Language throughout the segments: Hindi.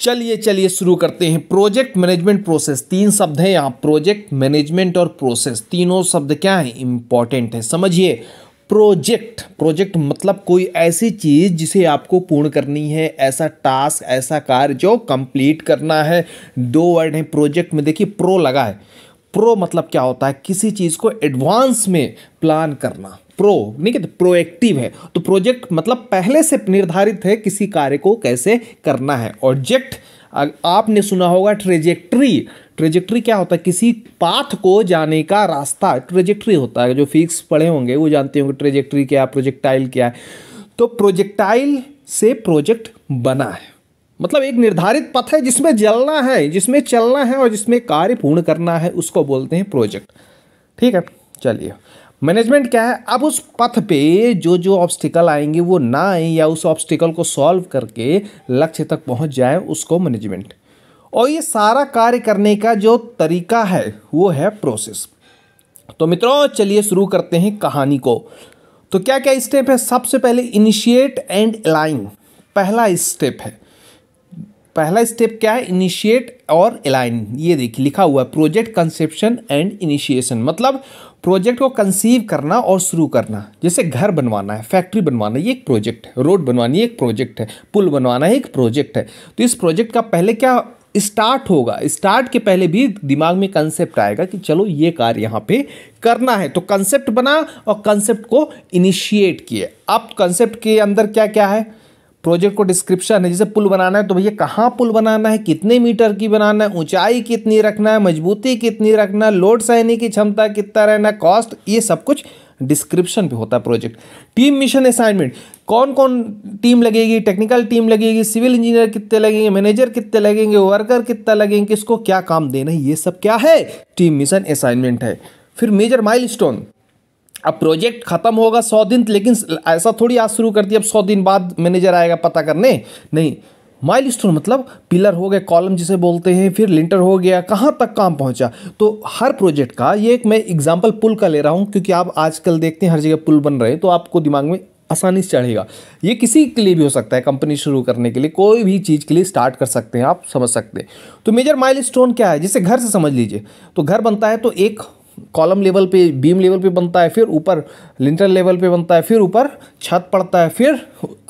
चलिए चलिए शुरू करते हैं प्रोजेक्ट मैनेजमेंट प्रोसेस तीन शब्द हैं यहाँ प्रोजेक्ट मैनेजमेंट और प्रोसेस तीनों शब्द क्या हैं इंपॉर्टेंट है समझिए प्रोजेक्ट प्रोजेक्ट मतलब कोई ऐसी चीज़ जिसे आपको पूर्ण करनी है ऐसा टास्क ऐसा कार्य जो कंप्लीट करना है दो वर्ड हैं प्रोजेक्ट में देखिए प्रो लगा है प्रो मतलब क्या होता है किसी चीज़ को एडवांस में प्लान करना प्रो नहीं कहते प्रोएक्टिव है तो प्रोजेक्ट मतलब पहले से निर्धारित है किसी कार्य को कैसे करना है ऑब्जेक्ट आपने सुना होगा ट्रेजेक्ट्री ट्रेजेक्ट्री क्या होता है किसी पाथ को जाने का रास्ता ट्रेजेक्ट्री होता है जो फिक्स पढ़े होंगे वो जानते होंगे ट्रेजेक्ट्री क्या प्रोजेक्टाइल क्या है तो प्रोजेक्टाइल से प्रोजेक्ट बना है मतलब एक निर्धारित पथ है जिसमें जलना है जिसमें चलना है और जिसमें कार्य पूर्ण करना है उसको बोलते हैं प्रोजेक्ट ठीक है चलिए मैनेजमेंट क्या है अब उस पथ पे जो जो ऑब्स्टिकल आएंगे वो ना आए या उस ऑब्स्टिकल को सॉल्व करके लक्ष्य तक पहुंच जाए उसको मैनेजमेंट और ये सारा कार्य करने का जो तरीका है वो है प्रोसेस तो मित्रों चलिए शुरू करते हैं कहानी को तो क्या क्या स्टेप है सबसे पहले इनिशिएट एंड अलाइन पहला स्टेप है पहला स्टेप क्या है इनिशिएट और अलाइन ये देखिए लिखा हुआ है प्रोजेक्ट कंसेप्शन एंड इनिशिएशन मतलब प्रोजेक्ट को कंसीव करना और शुरू करना जैसे घर बनवाना है फैक्ट्री बनवाना ये एक प्रोजेक्ट है रोड बनवानी एक प्रोजेक्ट है पुल बनवाना है एक प्रोजेक्ट है तो इस प्रोजेक्ट का पहले क्या स्टार्ट होगा स्टार्ट के पहले भी दिमाग में कंसेप्ट आएगा कि चलो ये कार्य यहाँ पे करना है तो कंसेप्ट बना और कंसेप्ट को इनिशिएट किए अब कंसेप्ट के अंदर क्या क्या है प्रोजेक्ट को डिस्क्रिप्शन है जैसे पुल बनाना है तो भैया कहाँ पुल बनाना है कितने मीटर की बनाना है ऊंचाई कितनी रखना है मजबूती कितनी रखना है लोड सहने की क्षमता कितना रहना कॉस्ट ये सब कुछ डिस्क्रिप्शन पे होता है प्रोजेक्ट टीम मिशन असाइनमेंट कौन कौन टीम लगेगी टेक्निकल टीम लगेगी सिविल इंजीनियर कितने लगेंगे मैनेजर कितने लगेंगे वर्कर कितना लगेंगे किसको क्या काम देना है ये सब क्या है टीम मिशन असाइनमेंट है फिर मेजर माइलस्टोन अब प्रोजेक्ट खत्म होगा सौ दिन लेकिन ऐसा थोड़ी आज शुरू कर दिया अब सौ दिन बाद मैनेजर आएगा पता करने नहीं माइल स्टोन मतलब पिलर हो गए कॉलम जिसे बोलते हैं फिर लिंटर हो गया कहाँ तक काम पहुँचा तो हर प्रोजेक्ट का ये एक मैं एग्जाम्पल पुल का ले रहा हूँ क्योंकि आप आजकल देखते हैं हर जगह पुल बन रहे हैं तो आपको दिमाग में आसानी से चढ़ेगा ये किसी के लिए भी हो सकता है कंपनी शुरू करने के लिए कोई भी चीज़ के लिए स्टार्ट कर सकते हैं आप समझ सकते हैं तो मेजर माइलस्टोन क्या है जिसे घर से समझ लीजिए तो घर बनता है तो एक कॉलम लेवल पे बीम लेवल पे बनता है फिर ऊपर लिंटर लेवल पे बनता है फिर ऊपर छत पड़ता है फिर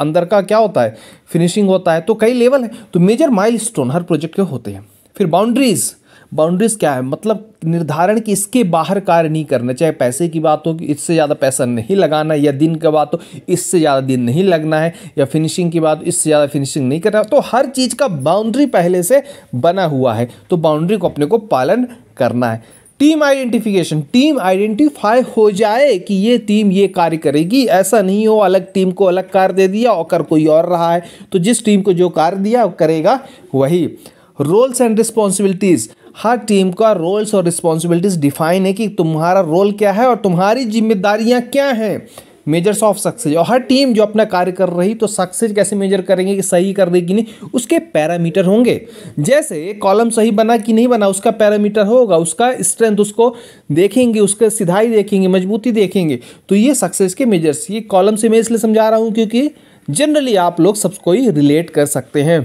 अंदर का क्या होता है फिनिशिंग होता है तो कई लेवल है तो मेजर माइलस्टोन हर प्रोजेक्ट के होते हैं फिर बाउंड्रीज़ बाउंड्रीज़ क्या है मतलब निर्धारण कि इसके बाहर कार्य नहीं करना चाहे पैसे की बात हो कि इससे ज़्यादा पैसा नहीं लगाना या दिन की बात हो इससे ज़्यादा दिन नहीं लगना है या फिनिशिंग की बात इससे ज़्यादा फिनिशिंग नहीं करना तो हर चीज़ का बाउंड्री पहले से बना हुआ है तो बाउंड्री को अपने को पालन करना है टीम आइडेंटिफिकेशन टीम आइडेंटिफाई हो जाए कि ये टीम ये कार्य करेगी ऐसा नहीं हो अलग टीम को अलग कार्य दे दिया और कर कोई और रहा है तो जिस टीम को जो कार्य दिया करेगा वही रोल्स एंड रिस्पॉन्सिबिलिटीज़ हर टीम का रोल्स और रिस्पॉन्सिबिलिटीज़ डिफाइन है कि तुम्हारा रोल क्या है और तुम्हारी जिम्मेदारियाँ क्या हैं मेजर्स ऑफ सक्सेस और हर टीम जो अपना कार्य कर रही तो सक्सेस कैसे मेजर करेंगे कि सही कर देगी कि नहीं उसके पैरामीटर होंगे जैसे कॉलम सही बना कि नहीं बना उसका पैरामीटर होगा उसका स्ट्रेंथ उसको देखेंगे उसके सिधाई देखेंगे मजबूती देखेंगे तो ये सक्सेस के मेजर्स ये कॉलम से मैं इसलिए समझा रहा हूँ क्योंकि जनरली आप लोग सबको ही रिलेट कर सकते हैं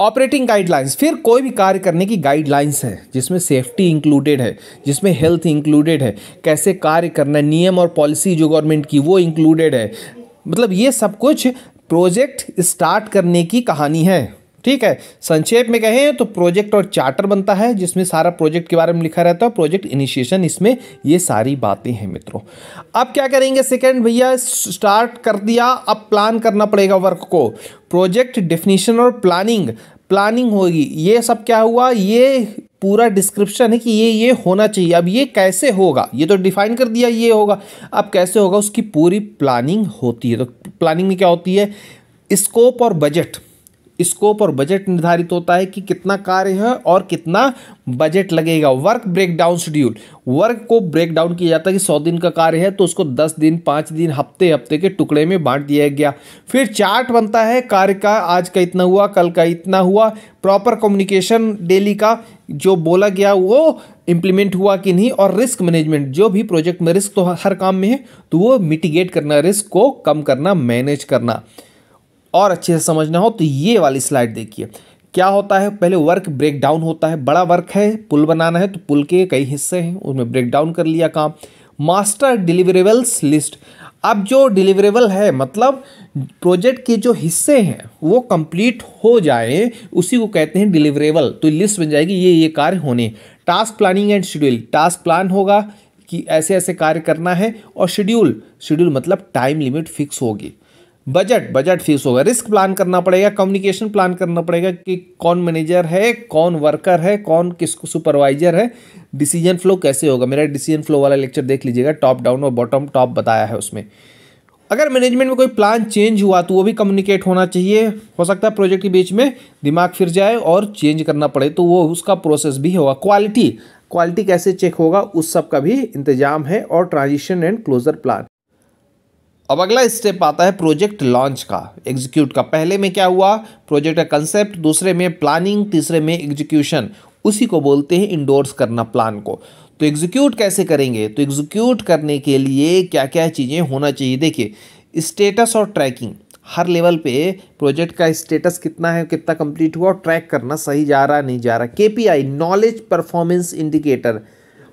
ऑपरेटिंग गाइडलाइंस फिर कोई भी कार्य करने की गाइडलाइंस है जिसमें सेफ्टी इंक्लूडेड है जिसमें हेल्थ इंक्लूडेड है कैसे कार्य करना है नियम और पॉलिसी जो गवर्नमेंट की वो इंक्लूडेड है मतलब ये सब कुछ प्रोजेक्ट स्टार्ट करने की कहानी है ठीक है संक्षेप में कहें तो प्रोजेक्ट और चार्टर बनता है जिसमें सारा प्रोजेक्ट के बारे में लिखा रहता है प्रोजेक्ट इनिशिएशन इसमें ये सारी बातें हैं मित्रों अब क्या करेंगे सेकंड भैया स्टार्ट कर दिया अब प्लान करना पड़ेगा वर्क को प्रोजेक्ट डेफिनेशन और प्लानिंग प्लानिंग होगी ये सब क्या हुआ ये पूरा डिस्क्रिप्शन है कि ये ये होना चाहिए अब ये कैसे होगा ये तो डिफाइन कर दिया ये होगा अब कैसे होगा उसकी पूरी प्लानिंग होती है तो प्लानिंग में क्या होती है स्कोप और बजट स्कोप और बजट निर्धारित होता है कि कितना कार्य है और कितना बजट लगेगा वर्क ब्रेकडाउन शेड्यूल वर्क को ब्रेकडाउन किया जाता है कि सौ दिन का कार्य है तो उसको दस दिन पाँच दिन हफ्ते हफ्ते के टुकड़े में बांट दिया गया फिर चार्ट बनता है कार्य का आज का इतना हुआ कल का इतना हुआ प्रॉपर कम्युनिकेशन डेली का जो बोला गया वो इम्प्लीमेंट हुआ कि नहीं और रिस्क मैनेजमेंट जो भी प्रोजेक्ट में रिस्क तो हर काम में है तो वो मिटिगेट करना रिस्क को कम करना मैनेज करना और अच्छे से समझना हो तो ये वाली स्लाइड देखिए क्या होता है पहले वर्क ब्रेक डाउन होता है बड़ा वर्क है पुल बनाना है तो पुल के कई हिस्से हैं उनमें ब्रेक डाउन कर लिया काम मास्टर डिलीवरेबल्स लिस्ट अब जो डिलीवरेबल है मतलब प्रोजेक्ट के जो हिस्से हैं वो कंप्लीट हो जाए उसी को कहते हैं डिलीवरेबल तो लिस्ट बन जाएगी ये ये कार्य होने task planning and schedule task plan होगा कि ऐसे ऐसे कार्य करना है और शेड्यूल शेड्यूल मतलब टाइम लिमिट फिक्स होगी बजट बजट फीस होगा रिस्क प्लान करना पड़ेगा कम्युनिकेशन प्लान करना पड़ेगा कि कौन मैनेजर है कौन वर्कर है कौन किसको सुपरवाइजर है डिसीजन फ्लो कैसे होगा मेरा डिसीजन फ्लो वाला लेक्चर देख लीजिएगा टॉप डाउन और बॉटम टॉप बताया है उसमें अगर मैनेजमेंट में कोई प्लान चेंज हुआ तो वो भी कम्युनिकेट होना चाहिए हो सकता है प्रोजेक्ट के बीच में दिमाग फिर जाए और चेंज करना पड़े तो वो उसका प्रोसेस भी होगा क्वालिटी क्वालिटी कैसे चेक होगा उस सब का भी इंतजाम है और ट्रांजिशन एंड क्लोजर प्लान अब अगला स्टेप आता है प्रोजेक्ट लॉन्च का एग्जीक्यूट का पहले में क्या हुआ प्रोजेक्ट का कंसेप्ट दूसरे में प्लानिंग तीसरे में एग्जीक्यूशन उसी को बोलते हैं इंडोर्स करना प्लान को तो एग्जीक्यूट कैसे करेंगे तो एग्जीक्यूट करने के लिए क्या क्या चीज़ें होना चाहिए देखिए स्टेटस और ट्रैकिंग हर लेवल पे प्रोजेक्ट का स्टेटस कितना है कितना कंप्लीट हुआ और ट्रैक करना सही जा रहा नहीं जा रहा के नॉलेज परफॉर्मेंस इंडिकेटर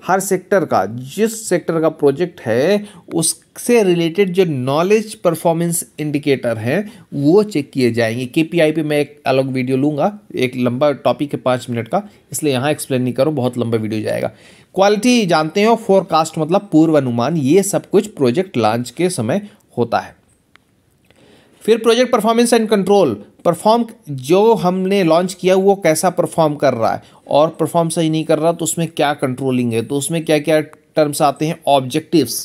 हर सेक्टर का जिस सेक्टर का प्रोजेक्ट है उससे रिलेटेड जो नॉलेज परफॉर्मेंस इंडिकेटर हैं वो चेक किए जाएंगे के पी आई पे मैं एक अलग वीडियो लूँगा एक लंबा टॉपिक है पाँच मिनट का इसलिए यहाँ एक्सप्लेन नहीं करूँ बहुत लंबा वीडियो जाएगा क्वालिटी जानते हो फोरकास्ट मतलब पूर्वानुमान ये सब कुछ प्रोजेक्ट लॉन्च के समय होता है फिर project performance and control perform जो हमने लॉन्च किया वो कैसा परफॉर्म कर रहा है और परफॉर्म सही नहीं कर रहा तो उसमें क्या कंट्रोलिंग है तो उसमें क्या क्या टर्म्स आते हैं ऑब्जेक्टिव्स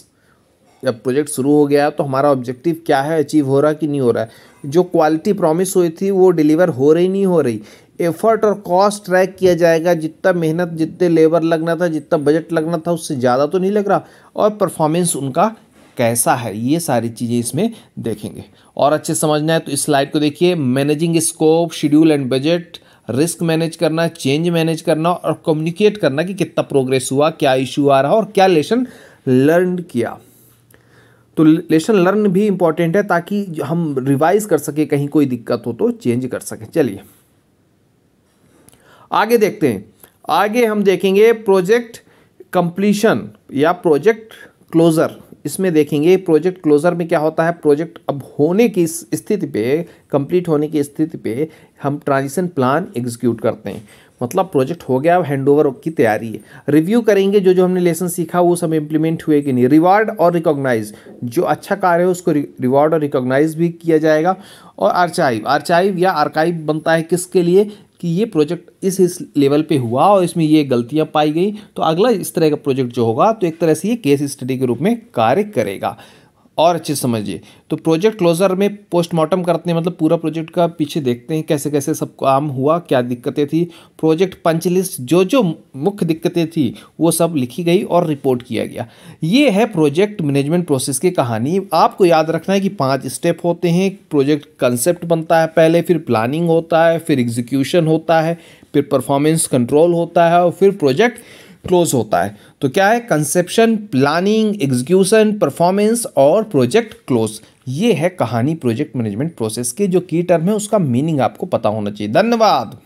जब प्रोजेक्ट शुरू हो गया तो हमारा ऑब्जेक्टिव क्या है अचीव हो रहा है कि नहीं हो रहा है जो क्वालिटी प्रॉमिस हुई थी वो डिलीवर हो रही नहीं हो रही एफर्ट और कॉस्ट ट्रैक किया जाएगा जितना मेहनत जितने लेबर लगना था जितना बजट लगना था उससे ज़्यादा तो नहीं लग रहा और परफॉर्मेंस उनका कैसा है ये सारी चीज़ें इसमें देखेंगे और अच्छे समझना है तो इस स्लाइड को देखिए managing scope schedule and budget risk manage करना चेंज मैनेज करना और कम्युनिकेट करना कि कितना प्रोग्रेस हुआ क्या इश्यू आ रहा और क्या लेसन लर्न किया तो लेसन लर्न भी इम्पॉर्टेंट है ताकि हम रिवाइज कर सके कहीं कोई दिक्कत हो तो चेंज कर सकें चलिए आगे देखते हैं आगे हम देखेंगे प्रोजेक्ट कंप्लीशन या प्रोजेक्ट क्लोज़र इसमें देखेंगे प्रोजेक्ट क्लोज़र में क्या होता है प्रोजेक्ट अब होने की स्थिति पे कंप्लीट होने की स्थिति पे हम ट्रांजिशन प्लान एग्जीक्यूट करते हैं मतलब प्रोजेक्ट हो गया अब हैंडओवर की तैयारी है रिव्यू करेंगे जो जो हमने लेसन सीखा वो सब इम्प्लीमेंट हुए कि नहीं रिवार्ड और रिकॉग्नाइज जो अच्छा कार्य है उसको रिवार्ड और रिकॉग्नाइज भी किया जाएगा और आर्चाइव आर्चाइव या आर्काइव बनता है किसके लिए कि ये प्रोजेक्ट इस इस लेवल पे हुआ और इसमें ये गलतियाँ पाई गई तो अगला इस तरह का प्रोजेक्ट जो होगा तो एक तरह से ये केस स्टडी के रूप में कार्य करेगा और अच्छे समझिए तो प्रोजेक्ट क्लोजर में पोस्टमार्टम करते हैं मतलब पूरा प्रोजेक्ट का पीछे देखते हैं कैसे कैसे सब काम हुआ क्या दिक्कतें थी प्रोजेक्ट पंचलिस्ट जो जो मुख्य दिक्कतें थी वो सब लिखी गई और रिपोर्ट किया गया ये है प्रोजेक्ट मैनेजमेंट प्रोसेस की कहानी आपको याद रखना है कि पाँच स्टेप होते हैं प्रोजेक्ट कंसेप्ट बनता है पहले फिर प्लानिंग होता है फिर एग्जीक्यूशन होता है फिर परफॉर्मेंस कंट्रोल होता है और फिर प्रोजेक्ट क्लोज होता है तो क्या है कंसेप्शन प्लानिंग एग्जीक्यूशन परफॉर्मेंस और प्रोजेक्ट क्लोज ये है कहानी प्रोजेक्ट मैनेजमेंट प्रोसेस के जो की टर्म है उसका मीनिंग आपको पता होना चाहिए धन्यवाद